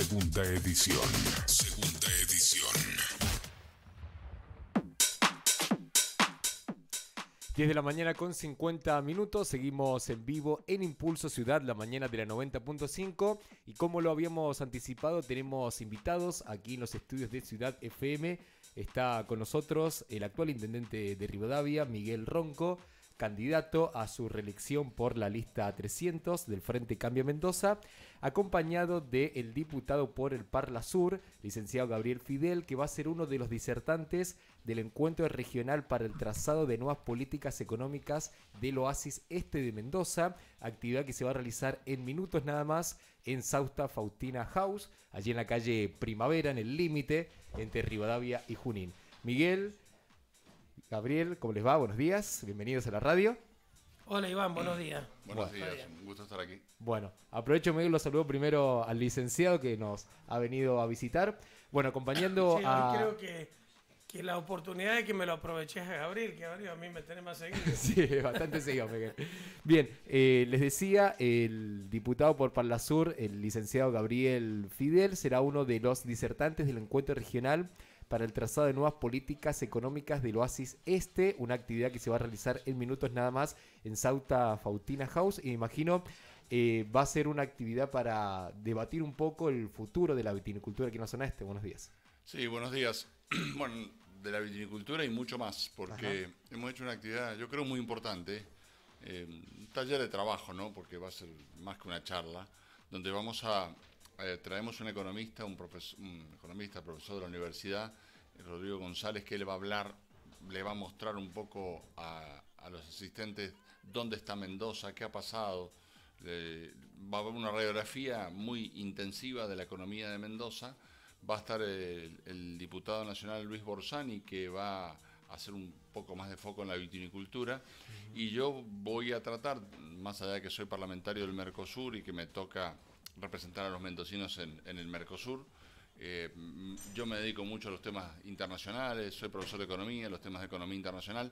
Segunda edición. Segunda edición. 10 de la mañana con 50 minutos, seguimos en vivo en Impulso Ciudad, la mañana de la 90.5 y como lo habíamos anticipado tenemos invitados aquí en los estudios de Ciudad FM, está con nosotros el actual intendente de Rivadavia, Miguel Ronco, candidato a su reelección por la lista 300 del Frente Cambio Mendoza, acompañado del diputado por el Parla Sur, licenciado Gabriel Fidel, que va a ser uno de los disertantes del encuentro regional para el trazado de nuevas políticas económicas del Oasis Este de Mendoza, actividad que se va a realizar en minutos nada más en Sausta Faustina House, allí en la calle Primavera, en el límite entre Rivadavia y Junín. Miguel, Gabriel, ¿cómo les va? Buenos días, bienvenidos a la radio. Hola Iván, buenos días. Buenos días, un gusto estar aquí. Bueno, aprovecho y los saludo primero al licenciado que nos ha venido a visitar. Bueno, acompañando sí, Yo creo que, la oportunidad de que me lo aproveches a Gabriel, que a mí me tiene más seguido. sí, bastante seguido, Miguel. Bien, eh, les decía, el diputado por Sur, el licenciado Gabriel Fidel, será uno de los disertantes del encuentro regional para el trazado de nuevas políticas económicas del Oasis Este, una actividad que se va a realizar en minutos nada más en Sauta Fautina House. Y me imagino eh, va a ser una actividad para debatir un poco el futuro de la vitinicultura aquí en la zona este. Buenos días. Sí, buenos días. bueno, de la vitinicultura y mucho más, porque hemos hecho una actividad, yo creo, muy importante. Eh, un taller de trabajo, ¿no? Porque va a ser más que una charla, donde vamos a eh, traemos un economista, un, economista, profesor de la universidad, Rodrigo González, que le va a hablar, le va a mostrar un poco a, los asistentes dónde está Mendoza, qué ha pasado. va a haber una radiografía muy intensiva de la economía de Mendoza. Va a estar el, diputado nacional Luis Borsani, que va a hacer un poco más de foco en la vitinicultura y yo voy a tratar, más allá de que soy parlamentario del Mercosur y que me toca representar a los mendocinos en, el Mercosur. Eh, yo me dedico mucho a los temas internacionales, soy profesor de economía, los temas de economía internacional.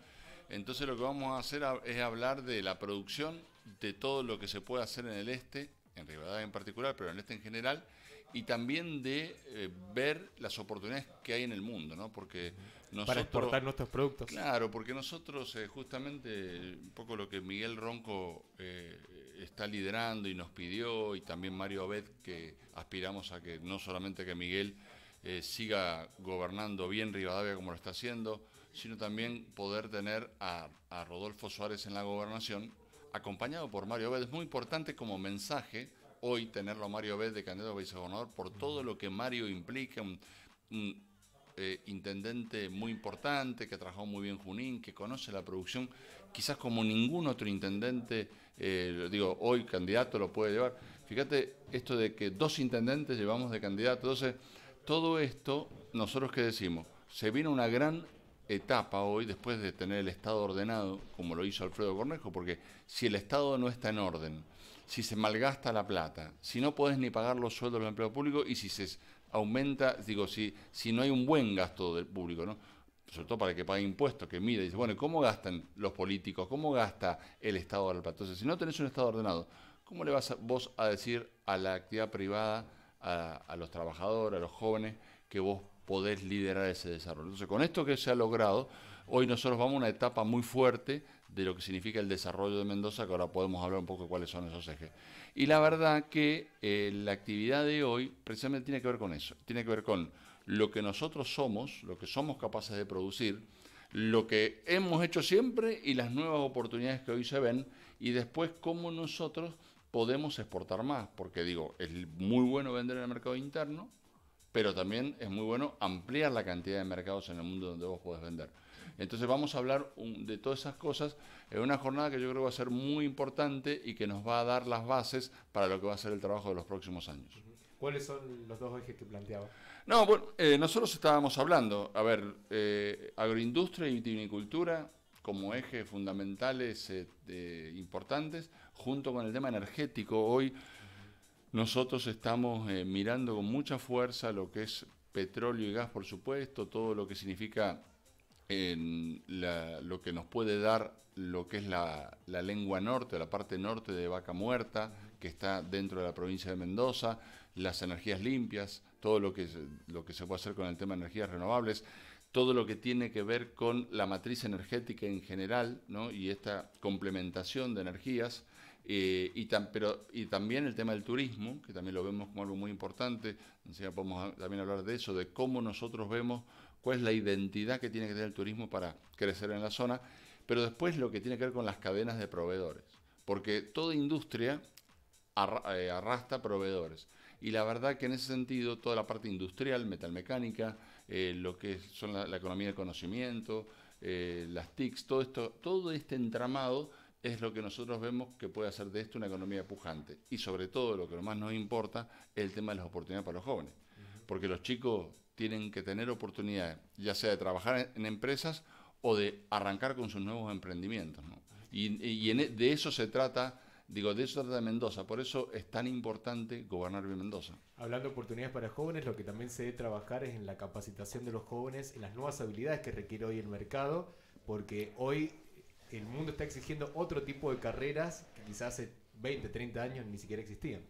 Entonces lo que vamos a hacer es hablar de la producción, de todo lo que se puede hacer en el este, en Rivadavia en particular, pero en el este en general, y también de eh, ver las oportunidades que hay en el mundo, ¿no? Porque nosotros, Para exportar nuestros productos. Claro, porque nosotros eh, justamente, un poco lo que Miguel Ronco está liderando y nos pidió, y también Mario Abed, que aspiramos a que no solamente que Miguel eh, siga gobernando bien Rivadavia como lo está haciendo, sino también poder tener a, Rodolfo Suárez en la gobernación, acompañado por Mario Abed. Es muy importante como mensaje hoy tenerlo a Mario Abed de candidato a vicegobernador por todo lo que Mario implica, eh, intendente muy importante, que ha trabajado muy bien Junín, que conoce la producción, quizás como ningún otro intendente, eh, digo, hoy candidato lo puede llevar. Fíjate esto de que dos intendentes llevamos de candidato. Entonces, todo esto, nosotros que decimos, se viene una gran etapa hoy después de tener el Estado ordenado, como lo hizo Alfredo Cornejo, porque si el Estado no está en orden, si se malgasta la plata, si no puedes ni pagar los sueldos del empleo público y si se aumenta, digo, si, si no hay un buen gasto del público, ¿no? sobre todo para que pague impuestos, que mire y dice, bueno, ¿cómo gastan los políticos? ¿Cómo gasta el Estado Entonces, si no tenés un Estado ordenado, ¿cómo le vas a, vos a decir a la actividad privada, a, a, los trabajadores, a los jóvenes, que vos podés liderar ese desarrollo? Entonces, con esto que se ha logrado, hoy nosotros vamos a una etapa muy fuerte de lo que significa el desarrollo de Mendoza, que ahora podemos hablar un poco de cuáles son esos ejes. Y la verdad que eh, la actividad de hoy precisamente tiene que ver con eso, tiene que ver con lo que nosotros somos, lo que somos capaces de producir, lo que hemos hecho siempre y las nuevas oportunidades que hoy se ven, y después cómo nosotros podemos exportar más, porque digo, es muy bueno vender en el mercado interno, pero también es muy bueno ampliar la cantidad de mercados en el mundo donde vos podés vender. Entonces vamos a hablar de todas esas cosas en una jornada que yo creo va a ser muy importante y que nos va a dar las bases para lo que va a ser el trabajo de los próximos años. ¿Cuáles son los dos ejes que planteaba? No, bueno, eh, nosotros estábamos hablando, a ver, eh, agroindustria y viticultura como ejes fundamentales eh, importantes, junto con el tema energético. Hoy nosotros estamos mirando con mucha fuerza lo que es petróleo y gas, por supuesto, todo lo que significa en lo que nos puede dar lo que es la, lengua norte, la parte norte de Vaca Muerta, que está dentro de la provincia de Mendoza, las energías limpias, todo lo que, lo que se puede hacer con el tema de energías renovables, todo lo que tiene que ver con la matriz energética en general ¿no? y esta complementación de energías. Eh, y, pero, y también el tema del turismo, que también lo vemos como algo muy importante, podemos también hablar de eso, de cómo nosotros vemos es la identidad que tiene que tener el turismo para crecer en la zona, pero después lo que tiene que ver con las cadenas de proveedores, porque toda industria eh, arrastra proveedores. Y la verdad que en ese sentido toda la parte industrial, metalmecánica, eh, lo que son la, economía del conocimiento, eh, las TICs, todo esto, todo este entramado es lo que nosotros vemos que puede hacer de esto una economía pujante. Y sobre todo, lo que más nos importa es el tema de las oportunidades para los jóvenes. Porque los chicos tienen que tener oportunidades, ya sea de trabajar en empresas o de arrancar con sus nuevos emprendimientos. Y, e, de eso se trata, digo, de eso se trata de Mendoza. Por eso es tan importante gobernar bien Mendoza. Hablando de oportunidades para jóvenes, lo que también se debe trabajar es en la capacitación de los jóvenes, en las nuevas habilidades que requiere hoy el mercado, porque hoy el mundo está exigiendo otro tipo de carreras que quizás hace 20, 30 años ni siquiera existían.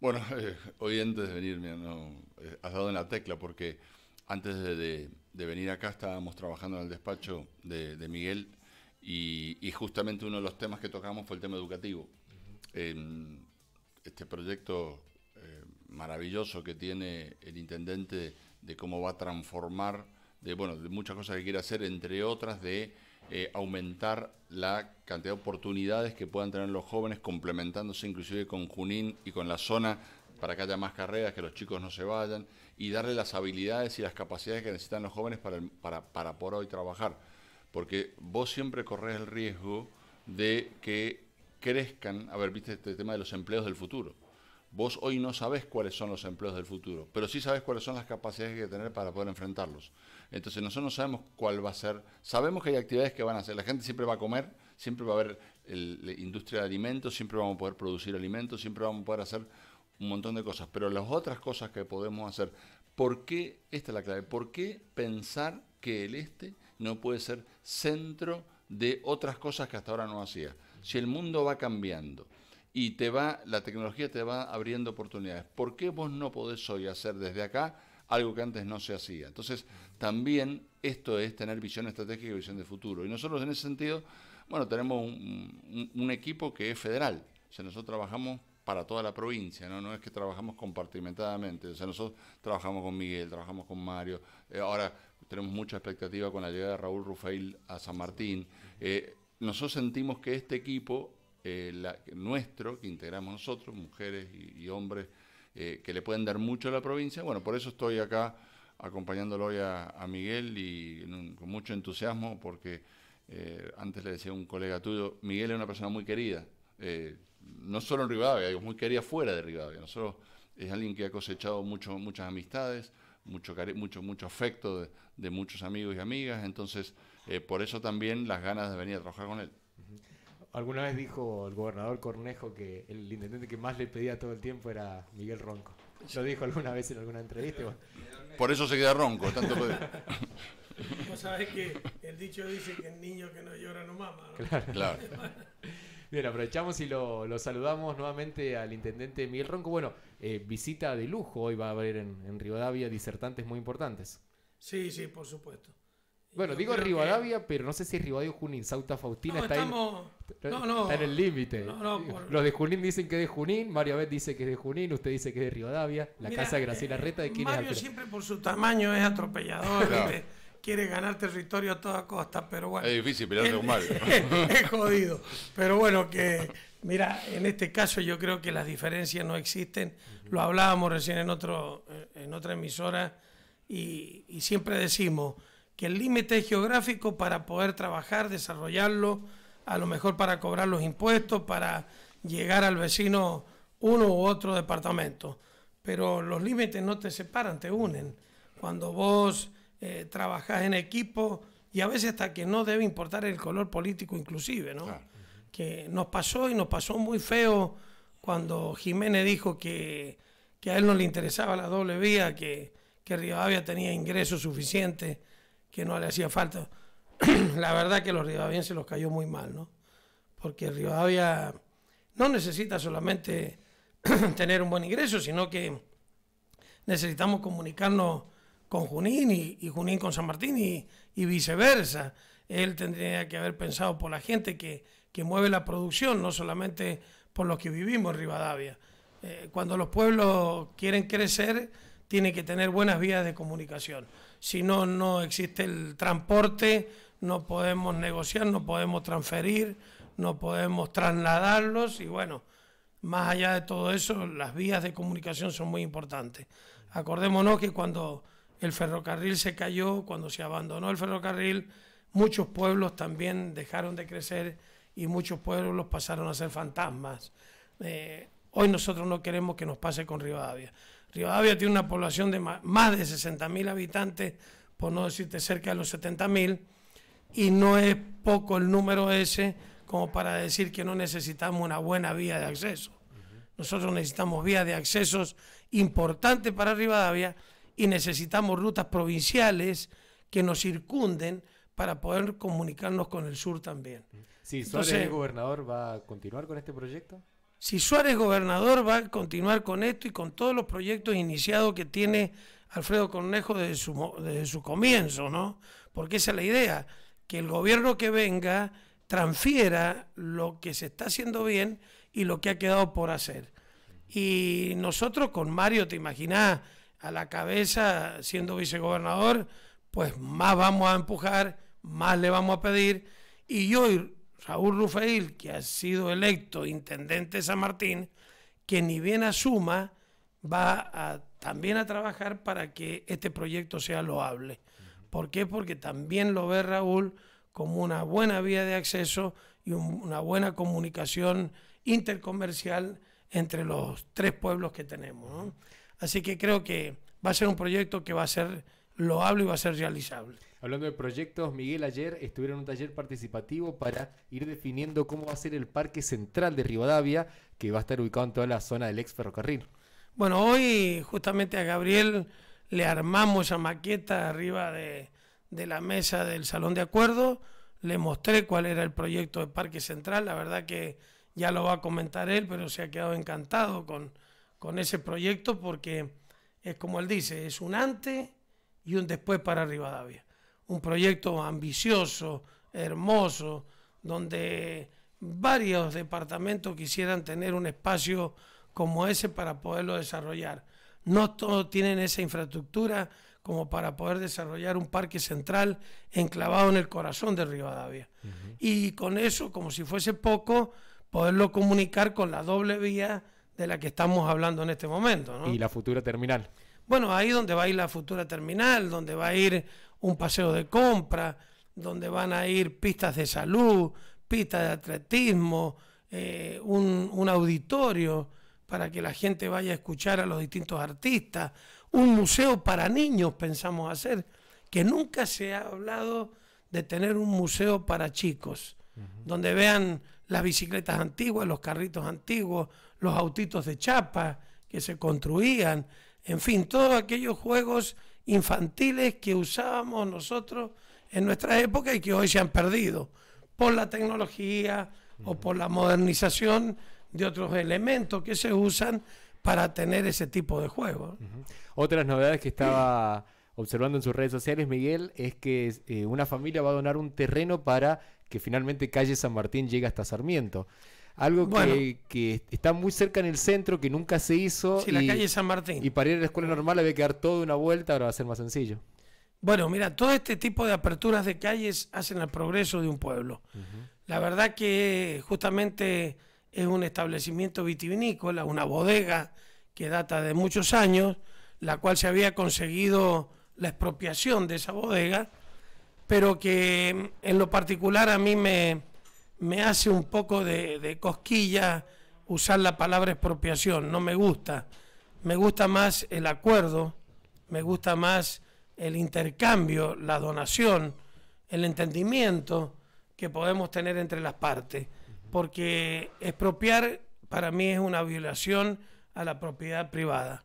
Bueno, eh, hoy antes de venir, no, eh, has dado en la tecla porque antes de, venir acá estábamos trabajando en el despacho de, Miguel y, justamente uno de los temas que tocamos fue el tema educativo. Em, este proyecto eh, maravilloso que tiene el intendente de cómo va a transformar de, bueno, de muchas cosas que quiere hacer, entre otras de eh, aumentar la cantidad de oportunidades que puedan tener los jóvenes, complementándose inclusive con Junín y con la zona para que haya más carreras, que los chicos no se vayan, y darle las habilidades y las capacidades que necesitan los jóvenes para, por hoy trabajar. Porque vos siempre corres el riesgo de que crezcan, a ver, viste este tema de los empleos del futuro. Vos hoy no sabés cuáles son los empleos del futuro, pero sí sabés cuáles son las capacidades que hay que tener para poder enfrentarlos. Entonces nosotros no sabemos cuál va a ser, sabemos que hay actividades que van a hacer, la gente siempre va a comer, siempre va a haber industria de alimentos, siempre vamos a poder producir alimentos, siempre vamos a poder hacer un montón de cosas, pero las otras cosas que podemos hacer, ¿por qué, esta es la clave, por qué pensar que el este no puede ser centro de otras cosas que hasta ahora no hacía? Si el mundo va cambiando, y te va, la tecnología te va abriendo oportunidades. ¿Por qué vos no podés hoy hacer desde acá algo que antes no se hacía. Entonces, también esto es tener visión estratégica y visión de futuro. Y nosotros en ese sentido, bueno, tenemos un, equipo que es federal. O sea, nosotros trabajamos para toda la provincia, ¿no? No es que trabajamos compartimentadamente. O sea, nosotros trabajamos con Miguel, trabajamos con Mario. Eh, ahora tenemos mucha expectativa con la llegada de Raúl Rufail a San Martín. Eh, nosotros sentimos que este equipo eh, nuestro, que integramos nosotros, mujeres y hombres eh, que le pueden dar mucho a la provincia. Bueno, por eso estoy acá acompañándolo hoy a, Miguel y con mucho entusiasmo porque eh, antes le decía un colega tuyo, Miguel es una persona muy querida, eh, no solo en Rivadavia, es muy querida fuera de Rivadavia, nosotros es alguien que ha cosechado mucho, muchas amistades, mucho, mucho, mucho afecto de muchos amigos y amigas, entonces por eso también las ganas de venir a trabajar con él alguna vez dijo el gobernador Cornejo que el intendente que más le pedía todo el tiempo era Miguel Ronco. Lo dijo alguna vez en alguna entrevista. Por eso se queda ronco, tanto puede. Vos que el dicho dice que el niño que no llora no mama. Claro. claro. Bien, aprovechamos y lo, saludamos nuevamente al intendente Miguel Ronco. Bueno, eh, visita de lujo hoy va a haber en, en Rivadavia disertantes muy importantes. Sí, sí, por supuesto. Bueno, digo Rivadavia, pero no sé si Rivadavia Junín. Sauta Faustina está, ahí. en... No, no. está, en, el límite. Los de Junín dicen que es de Junín, Mario Abed dice que es de Junín, usted dice que es de Rivadavia, la casa de Graciela eh, Reta de quién Mario siempre por su tamaño es atropellador, quiere ganar territorio a toda costa, pero bueno. Es difícil pelear un Mario. es jodido. Pero bueno, que mira, en este caso yo creo que las diferencias no existen. Lo hablábamos recién en, otro, en otra emisora y siempre decimos, que el límite geográfico para poder trabajar, desarrollarlo, a lo mejor para cobrar los impuestos, para llegar al vecino uno u otro departamento. Pero los límites no te separan, te unen. Cuando vos eh, trabajás en equipo y a veces hasta que no debe importar el color político inclusive, ¿no? Que nos pasó y nos pasó muy feo cuando Jiménez dijo que, a él no le interesaba la doble vía, que, que Rivadavia tenía ingresos suficientes que no le hacía falta. la verdad que los Rivadavia se los cayó muy mal, ¿no? Porque Rivadavia no necesita solamente tener un buen ingreso, sino que necesitamos comunicarnos con Junín y, Junín con San Martín y, viceversa. Él tendría que haber pensado por la gente que, mueve la producción, no solamente por los que vivimos en Rivadavia. Eh, cuando los pueblos quieren crecer, tiene que tener buenas vías de comunicación. Si no, no existe el transporte, no podemos negociar, no podemos transferir, no podemos trasladarlos y bueno, más allá de todo eso, las vías de comunicación son muy importantes. Acordémonos que cuando el ferrocarril se cayó, cuando se abandonó el ferrocarril, muchos pueblos también dejaron de crecer y muchos pueblos pasaron a ser fantasmas. Eh, hoy nosotros no queremos que nos pase con Rivadavia. Rivadavia tiene una población de más de 60.000 habitantes, por no decirte cerca de los 70.000, y no es poco el número ese como para decir que no necesitamos una buena vía de acceso. Nosotros necesitamos vías de acceso importantes para Rivadavia y necesitamos rutas provinciales que nos circunden para poder comunicarnos con el sur también. Sí, el gobernador, va a continuar con este proyecto? Si Suárez gobernador va a continuar con esto y con todos los proyectos iniciados que tiene Alfredo Cornejo desde su, su comienzo, ¿no? Porque esa es la idea, que el gobierno que venga transfiera lo que se está haciendo bien y lo que ha quedado por hacer. Y nosotros con Mario, te imaginas a la cabeza, siendo vicegobernador, pues más vamos a empujar, más le vamos a pedir. Y yo... Raúl Rufeil, que ha sido electo intendente de San Martín, que ni bien asuma, va a, también a trabajar para que este proyecto sea loable. ¿Por qué? Porque también lo ve Raúl como una buena vía de acceso y una buena comunicación intercomercial entre los tres pueblos que tenemos. Así que creo que va a ser un proyecto que va a ser loable y va a ser realizable. Hablando de proyectos, Miguel ayer estuvieron en un taller participativo para ir definiendo cómo va a ser el parque central de Rivadavia, que va a estar ubicado en toda la zona del ex ferrocarril. Bueno, hoy justamente a Gabriel le armamos esa maqueta arriba de, la mesa del salón de acuerdo, le mostré cuál era el proyecto del Parque Central, la verdad que ya lo va a comentar él, pero se ha quedado encantado con, con ese proyecto porque es como él dice, es un antes y un después para Rivadavia un proyecto ambicioso, hermoso, donde varios departamentos quisieran tener un espacio como ese para poderlo desarrollar. No todos tienen esa infraestructura como para poder desarrollar un parque central enclavado en el corazón de Rivadavia. Y con eso, como si fuese poco, poderlo comunicar con la doble vía de la que estamos hablando en este momento. Y la futura terminal. Bueno, ahí donde va a ir la futura terminal, donde va a ir un paseo de compra, donde van a ir pistas de salud, pistas de atletismo, eh, un, auditorio para que la gente vaya a escuchar a los distintos artistas, un museo para niños pensamos hacer, que nunca se ha hablado de tener un museo para chicos, donde vean las bicicletas antiguas, los carritos antiguos, los autitos de chapa que se construían, en fin, todos aquellos juegos infantiles que usábamos nosotros en nuestra época y que hoy se han perdido por la tecnología o por la modernización de otros elementos que se usan para tener ese tipo de juego. Otras novedades que estaba observando en sus redes sociales, Miguel, es que eh, una familia va a donar un terreno para que finalmente calle San Martín llegue hasta Sarmiento algo que, está muy cerca en el centro, que nunca se hizo. Sí, la calle San Martín. Y para ir a la escuela normal había que dar toda una vuelta, ahora va a ser más sencillo. Bueno, mira, todo este tipo de aperturas de calles hacen el progreso de un pueblo. La verdad que justamente es un establecimiento vitivinícola, una bodega que data de muchos años, la cual se había conseguido la expropiación de esa bodega, pero que en lo particular a mí me, me hace un poco de, cosquilla usar la palabra expropiación, no me gusta. Me gusta más el acuerdo, me gusta más el intercambio, la donación, el entendimiento que podemos tener entre las partes, porque expropiar para mí es una violación a la propiedad privada.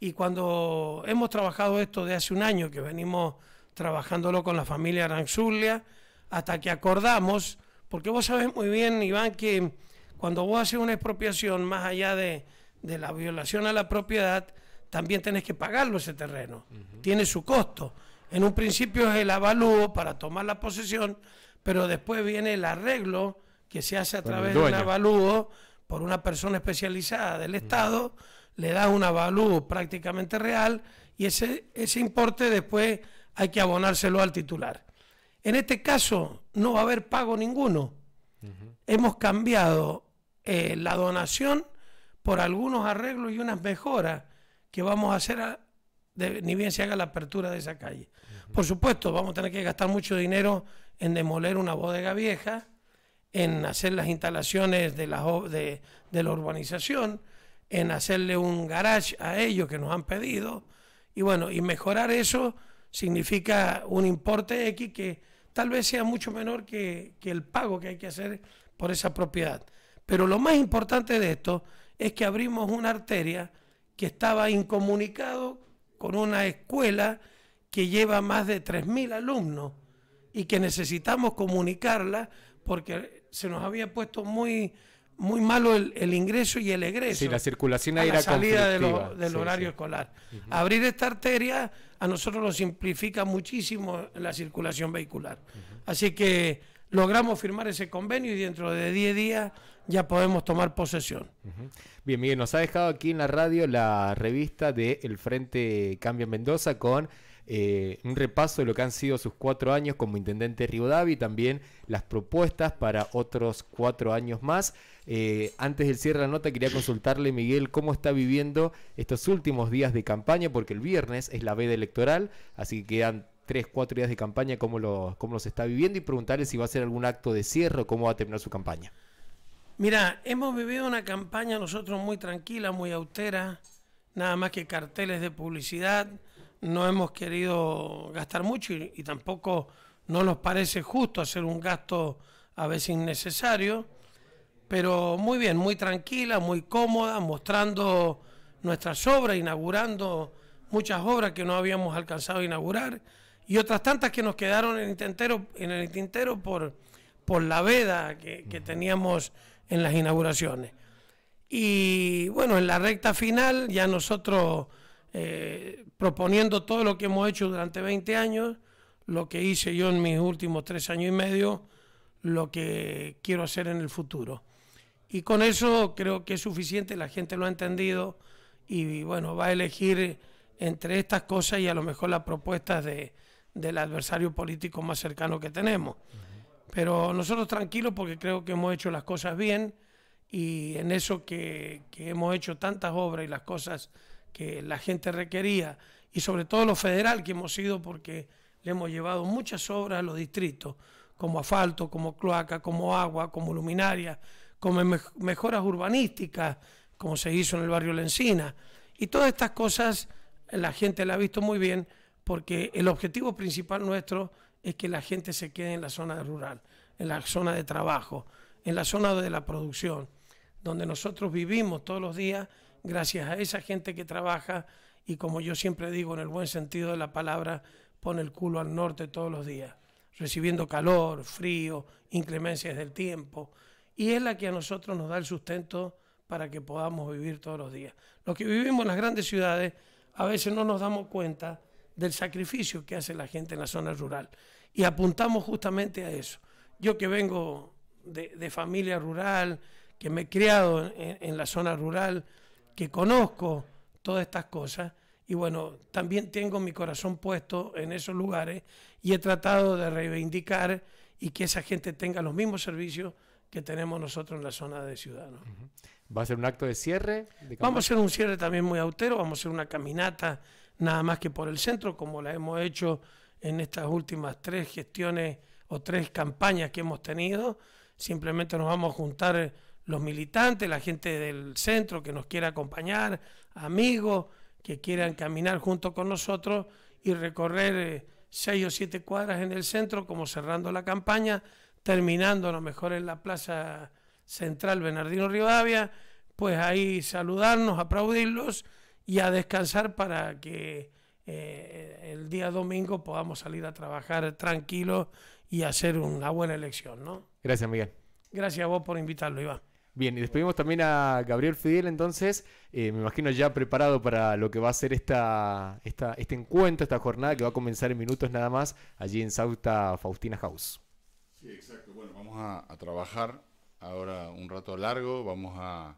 Y cuando hemos trabajado esto de hace un año, que venimos trabajándolo con la familia Aranzulia, hasta que acordamos porque vos sabés muy bien, Iván, que cuando vos haces una expropiación, más allá de, la violación a la propiedad, también tenés que pagarlo ese terreno. Tiene su costo. En un principio es el avalúo para tomar la posesión, pero después viene el arreglo que se hace a través de un avalúo por una persona especializada del Estado, le das un avalúo prácticamente real y ese, ese importe después hay que abonárselo al titular. En este caso no va a haber pago ninguno. Hemos cambiado eh, la donación por algunos arreglos y unas mejoras que vamos a hacer ni bien se haga la apertura de esa calle. Por supuesto, vamos a tener que gastar mucho dinero en demoler una bodega vieja, en hacer las instalaciones de la, de la urbanización, en hacerle un garage a ellos que nos han pedido. Y bueno, y mejorar eso significa un importe X que tal vez sea mucho menor que, el pago que hay que hacer por esa propiedad. Pero lo más importante de esto es que abrimos una arteria que estaba incomunicado con una escuela que lleva más de 3.000 alumnos y que necesitamos comunicarla porque se nos había puesto muy, muy malo el, ingreso y el egreso. Sí, la circulación a la salida del horario escolar. Abrir esta arteria a nosotros lo simplifica muchísimo la circulación vehicular. Así que logramos firmar ese convenio y dentro de 10 días ya podemos tomar posesión. Bien, Miguel, nos ha dejado aquí en la radio la revista de El Frente Cambia Mendoza con eh, un repaso de lo que han sido sus cuatro años como intendente de y también las propuestas para otros cuatro años más. Eh, antes del cierre de la nota quería consultarle, Miguel, cómo está viviendo estos últimos días de campaña, porque el viernes es la veda electoral, así que quedan tres, cuatro días de campaña, cómo, los está viviendo y preguntarle si va a ser algún acto de cierre o cómo va a terminar su campaña. Mira, hemos vivido una campaña nosotros muy tranquila, muy austera, nada más que carteles de publicidad, no hemos querido gastar mucho y, y tampoco no nos parece justo hacer un gasto a veces innecesario pero muy bien, muy tranquila, muy cómoda, mostrando nuestras obras, inaugurando muchas obras que no habíamos alcanzado a inaugurar y otras tantas que nos quedaron en el tintero, en el tintero por, por la veda que, teníamos en las inauguraciones. Y bueno, en la recta final ya nosotros eh, proponiendo todo lo que hemos hecho durante 20 años, lo que hice yo en mis últimos tres años y medio, lo que quiero hacer en el futuro. Y con eso creo que es suficiente, la gente lo ha entendido y bueno, va a elegir entre estas cosas y a lo mejor las propuestas del adversario político más cercano que tenemos. Pero nosotros tranquilos porque creo que hemos hecho las cosas bien y en eso que, que hemos hecho tantas obras y las cosas que la gente requería y sobre todo lo federal que hemos sido porque le hemos llevado muchas obras a los distritos, como asfalto, como cloaca, como agua, como luminaria como mejoras urbanísticas, como se hizo en el barrio Lencina. Y todas estas cosas la gente la ha visto muy bien porque el objetivo principal nuestro es que la gente se quede en la zona rural, en la zona de trabajo, en la zona de la producción, donde nosotros vivimos todos los días gracias a esa gente que trabaja y como yo siempre digo en el buen sentido de la palabra, pone el culo al norte todos los días, recibiendo calor, frío, inclemencias del tiempo y es la que a nosotros nos da el sustento para que podamos vivir todos los días. Los que vivimos en las grandes ciudades a veces no nos damos cuenta del sacrificio que hace la gente en la zona rural y apuntamos justamente a eso. Yo que vengo de, familia rural, que me he criado en, en la zona rural, que conozco todas estas cosas, y bueno, también tengo mi corazón puesto en esos lugares y he tratado de reivindicar y que esa gente tenga los mismos servicios que tenemos nosotros en la zona de ciudad. ¿Va a ser un acto de cierre? vamos a hacer un cierre también muy austero, vamos a hacer una caminata nada más que por el centro, como la hemos hecho en estas últimas tres gestiones o tres campañas que hemos tenido. Simplemente nos vamos a juntar los militantes, la gente del centro que nos quiera acompañar, amigos que quieran caminar junto con nosotros y recorrer eh, seis o siete cuadras en el centro, como cerrando la campaña, terminando a lo mejor en la Plaza Central Bernardino Rivadavia, pues ahí saludarnos, aplaudirlos y a descansar para que eh, el día domingo podamos salir a trabajar tranquilos y hacer una buena elección, ¿no? Gracias, Miguel. Gracias a vos por invitarlo, Iván. Bien, y despedimos también a Gabriel Fidel, entonces, eh, me imagino ya preparado para lo que va a ser esta, este encuentro, esta jornada que va a comenzar en minutos nada más allí en Sauta Faustina House. Sí, exacto. Bueno, vamos a, trabajar ahora un rato largo, vamos a,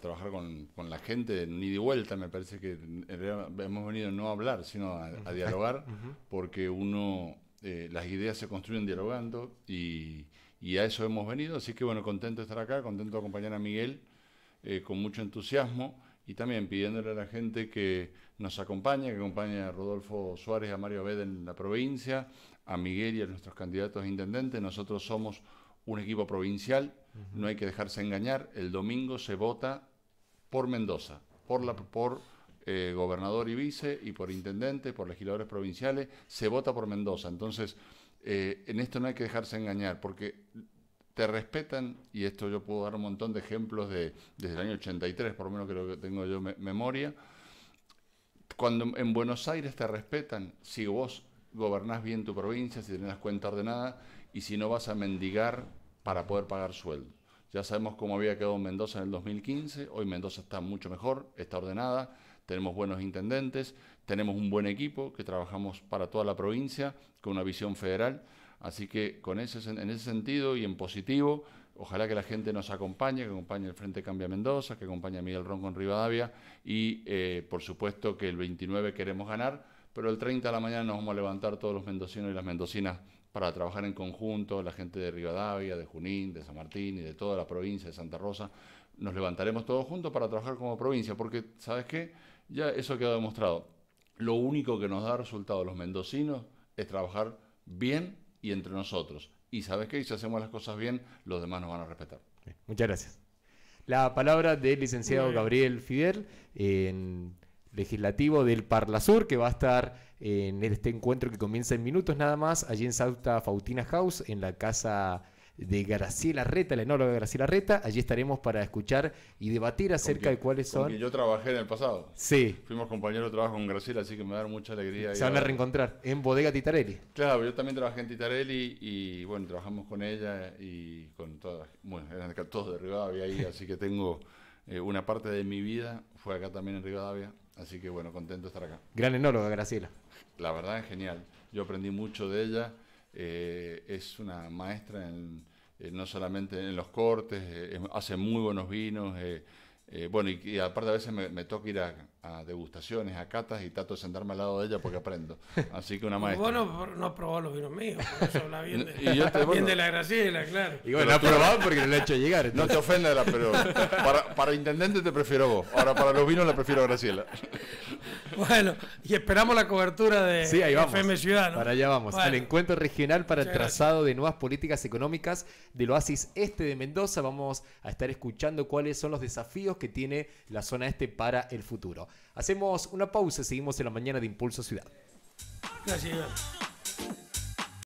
trabajar con, la gente, ni de vuelta, me parece que hemos venido no a hablar, sino a, dialogar, porque uno, eh, las ideas se construyen dialogando y, a eso hemos venido, así que bueno, contento de estar acá, contento de acompañar a Miguel eh, con mucho entusiasmo y también pidiéndole a la gente que nos acompañe, que acompañe a Rodolfo Suárez, a Mario Abed en la provincia, a Miguel y a nuestros candidatos a intendente. Nosotros somos un equipo provincial, no hay que dejarse engañar. El domingo se vota por Mendoza, por, la, por eh, gobernador y vice, y por intendente, por legisladores provinciales, se vota por Mendoza. Entonces, eh, en esto no hay que dejarse engañar, porque te respetan, y esto yo puedo dar un montón de ejemplos de, desde el año 83, por lo menos creo que tengo yo memoria, cuando en Buenos Aires te respetan, si vos gobernás bien tu provincia, si tenés cuenta ordenada y si no vas a mendigar para poder pagar sueldo. Ya sabemos cómo había quedado Mendoza en el 2015, hoy Mendoza está mucho mejor, está ordenada, tenemos buenos intendentes, tenemos un buen equipo que trabajamos para toda la provincia con una visión federal. Así que con ese, en ese sentido y en positivo, ojalá que la gente nos acompañe, que acompañe el Frente Cambia Mendoza, que acompañe a Miguel Ron con Rivadavia y eh, por supuesto que el 29 queremos ganar, pero el 30 de la mañana nos vamos a levantar todos los mendocinos y las mendocinas para trabajar en conjunto, la gente de Rivadavia, de Junín, de San Martín y de toda la provincia de Santa Rosa, nos levantaremos todos juntos para trabajar como provincia, porque ¿sabes qué? Ya eso quedó demostrado. Lo único que nos da resultado los mendocinos es trabajar bien y entre nosotros. Y sabes qué, si hacemos las cosas bien, los demás nos van a respetar. muchas gracias. La palabra del licenciado Gabriel Fidel, en legislativo del Parla Sur, que va a estar en este encuentro que comienza en minutos nada más, allí en Salta, Fautina House, en la casa de Graciela Reta, la enóloga Graciela Reta. Allí estaremos para escuchar y debatir acerca de cuáles son. Porque yo trabajé en el pasado. Sí. Fuimos compañeros de trabajo con Graciela, así que me da mucha alegría. Se van a reencontrar en Bodega Titarelli. Claro, yo también trabajé en Titarelli y bueno, trabajamos con ella y con todas. Bueno, eran todos de Rivadavia ahí, así que tengo eh, una parte de mi vida fue acá también en Rivadavia. Así que bueno, contento de estar acá. Gran enóloga, Graciela. La verdad es genial. Yo aprendí mucho de ella eh, es una maestra en, eh, no solamente en los cortes, eh, hace muy buenos vinos. bueno, y, aparte a veces me, toca ir a, degustaciones, a catas y trato de sentarme al lado de ella porque aprendo. Así que una maestra. Bueno, no probado los vinos míos, por eso habla bien de, la Graciela, claro. Y bueno, no ha probado porque le he hecho llegar. No te ofendas, pero para, para intendente te prefiero vos. Ahora para los vinos la prefiero Graciela. Bueno, y esperamos la cobertura de FM Ciudad. Para allá vamos. Al encuentro regional para el trazado de nuevas políticas económicas del Oasis Este de Mendoza. Vamos a estar escuchando cuáles son los desafíos que tiene la zona este para el futuro. Hacemos una pausa y seguimos en la mañana de Impulso Ciudad. Gracias,